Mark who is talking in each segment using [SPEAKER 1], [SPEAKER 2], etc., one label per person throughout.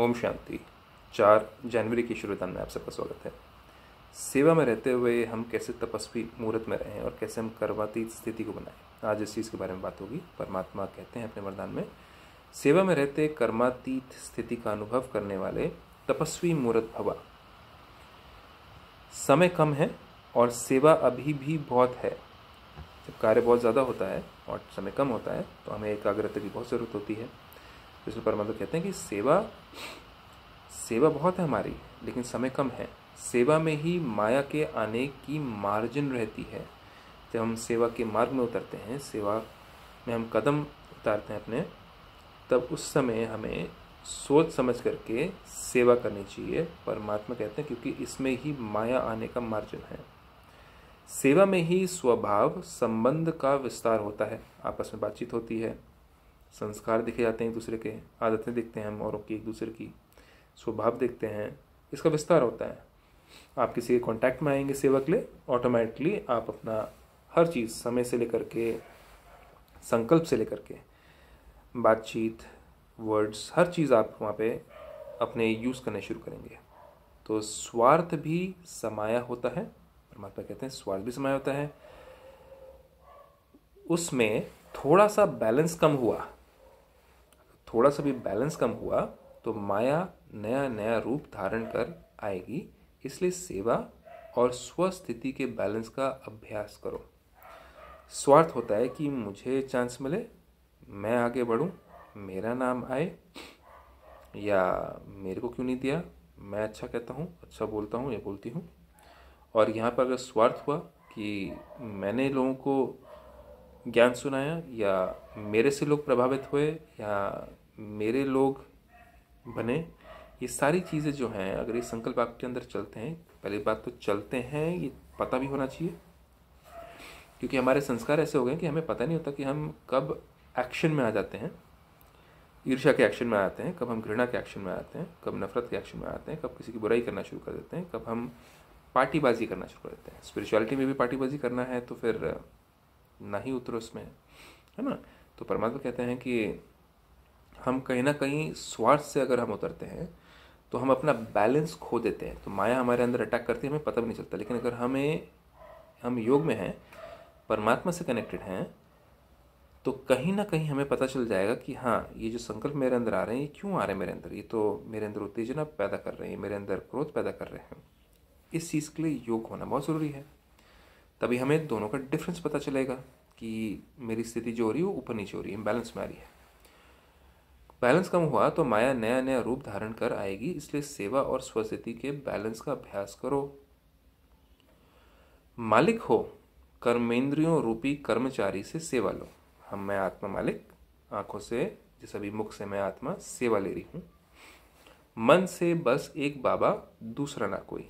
[SPEAKER 1] ओम शांति चार जनवरी की शुरुआत में आप सबका स्वागत है सेवा में रहते हुए हम कैसे तपस्वी मूर्त में रहें और कैसे हम करवाती स्थिति को बनाएं आज इस चीज़ के बारे में बात होगी परमात्मा कहते हैं अपने वरदान में सेवा में रहते कर्मातीत स्थिति का अनुभव करने वाले तपस्वी मूर्त भवा समय कम है और सेवा अभी भी बहुत है जब कार्य बहुत ज़्यादा होता है और समय कम होता है तो हमें एकाग्रता की बहुत ज़रूरत होती है इसलिए परमात्मा कहते हैं कि सेवा सेवा बहुत है हमारी लेकिन समय कम है सेवा में ही माया के आने की मार्जिन रहती है जब हम सेवा के मार्ग में उतरते हैं सेवा में हम कदम उतारते हैं अपने तब उस समय हमें सोच समझ करके सेवा करनी चाहिए परमात्मा कहते हैं क्योंकि इसमें ही माया आने का मार्जिन है सेवा में ही स्वभाव संबंध का विस्तार होता है आपस में बातचीत होती है संस्कार दिखे जाते हैं एक दूसरे के आदतें देखते हैं हम औरों की एक दूसरे की स्वभाव देखते हैं इसका विस्तार होता है आप किसी के कांटेक्ट में आएंगे सेवा के लिए ऑटोमेटिकली आप अपना हर चीज़ समय से लेकर के संकल्प से लेकर के बातचीत वर्ड्स हर चीज़ आप वहाँ पे अपने यूज़ करने शुरू करेंगे तो स्वार्थ भी समाया होता है परमात्मा कहते हैं स्वार्थ भी समाया होता है उसमें थोड़ा सा बैलेंस कम हुआ थोड़ा सा भी बैलेंस कम हुआ तो माया नया नया रूप धारण कर आएगी इसलिए सेवा और स्वस्थिति के बैलेंस का अभ्यास करो स्वार्थ होता है कि मुझे चांस मिले मैं आगे बढ़ूं, मेरा नाम आए या मेरे को क्यों नहीं दिया मैं अच्छा कहता हूँ अच्छा बोलता हूँ या बोलती हूँ और यहाँ पर अगर स्वार्थ हुआ कि मैंने लोगों को ज्ञान सुनाया या मेरे से लोग प्रभावित हुए या मेरे लोग बने ये सारी चीज़ें जो हैं अगर ये संकल्प आपके अंदर चलते हैं पहली बात तो चलते हैं ये पता भी होना चाहिए क्योंकि हमारे संस्कार ऐसे हो गए कि हमें पता नहीं होता कि हम कब एक्शन में आ जाते हैं ईर्ष्या के एक्शन में आते हैं कब हम घृणा के एक्शन में आते हैं कब नफरत के एक्शन में आते हैं कब किसी की बुराई करना शुरू कर देते हैं कब हम पार्टीबाजी करना शुरू कर देते हैं स्पिरिचुअलिटी में भी पार्टीबाजी करना है तो फिर ना ही उतरो उसमें है ना तो परमात्मा कहते हैं कि हम कहीं ना कहीं स्वार्थ से अगर हम उतरते हैं तो हम अपना बैलेंस खो देते हैं तो माया हमारे अंदर अटैक करती है हमें पता भी नहीं चलता लेकिन अगर हमें हम योग में हैं परमात्मा से कनेक्टेड हैं तो कहीं ना कहीं हमें पता चल जाएगा कि हाँ ये जो संकल्प मेरे अंदर आ रहे हैं ये क्यों आ रहे हैं मेरे अंदर ये तो मेरे अंदर उत्तेजना पैदा कर रहे हैं मेरे अंदर क्रोध पैदा कर रहे हैं इस चीज़ के लिए योग होना बहुत ज़रूरी है तभी हमें दोनों का डिफरेंस पता चलेगा कि मेरी स्थिति जो हो रही है वो ऊपर नीचे हो रही है इम्बैलेंस में आ रही है बैलेंस कम हुआ तो माया नया नया रूप धारण कर आएगी इसलिए सेवा और स्वस्थिति के बैलेंस का अभ्यास करो मालिक हो कर्मेंद्रियों रूपी कर्मचारी से सेवा लो हम मैं आत्मा मालिक आंखों से जिस अभिमुख से मैं आत्मा सेवा ले रही हूं मन से बस एक बाबा दूसरा ना कोई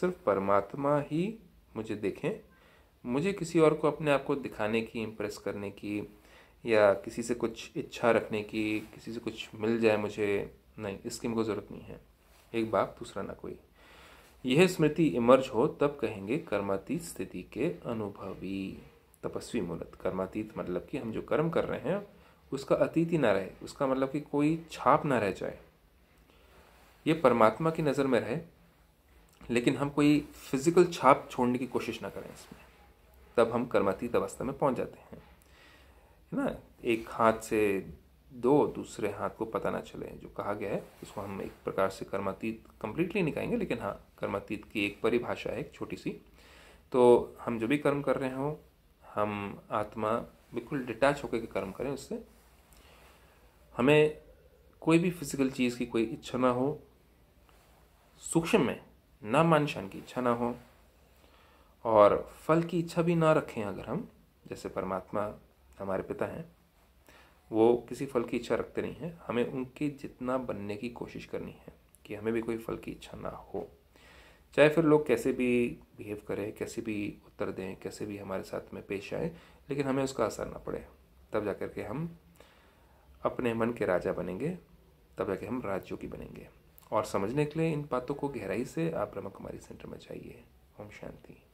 [SPEAKER 1] सिर्फ परमात्मा ही मुझे देखें मुझे किसी और को अपने आप को दिखाने की इम्प्रेस करने की या किसी से कुछ इच्छा रखने की किसी से कुछ मिल जाए मुझे नहीं इसकी मुझे ज़रूरत नहीं है एक बाप दूसरा ना कोई यह स्मृति इमर्ज हो तब कहेंगे कर्मातीत स्थिति के अनुभवी तपस्वी मूलत कर्मातीत मतलब कि हम जो कर्म कर रहे हैं उसका अतीत ही ना रहे उसका मतलब कि कोई छाप ना रह जाए ये परमात्मा की नज़र में रहे लेकिन हम कोई फिज़िकल छाप छोड़ने की कोशिश ना करें इसमें तब हम कर्मातीत अवस्था में पहुंच जाते हैं है ना एक हाथ से दो दूसरे हाथ को पता ना चले जो कहा गया है उसको हम एक प्रकार से कर्मातीत कम्प्लीटली निकालेंगे लेकिन हाँ कर्मातीत की एक परिभाषा है एक छोटी सी तो हम जो भी कर्म कर रहे हों हम आत्मा बिल्कुल डिटैच होकर के कर्म करें उससे हमें कोई भी फिजिकल चीज़ की कोई इच्छा ना हो सूक्ष्म में ना मानशान की इच्छा ना हो और फल की इच्छा भी ना रखें अगर हम जैसे परमात्मा हमारे पिता हैं वो किसी फल की इच्छा रखते नहीं हैं हमें उनकी जितना बनने की कोशिश करनी है कि हमें भी कोई फल की इच्छा ना हो चाहे फिर लोग कैसे भी बिहेव करें कैसे भी उत्तर दें कैसे भी हमारे साथ में पेश आए लेकिन हमें उसका असर ना पड़े तब जा कर के हम अपने मन के राजा बनेंगे तब जाके हम की बनेंगे और समझने के लिए इन बातों को गहराई से आप ब्रह्म कुमारी सेंटर में जाइए ओम शांति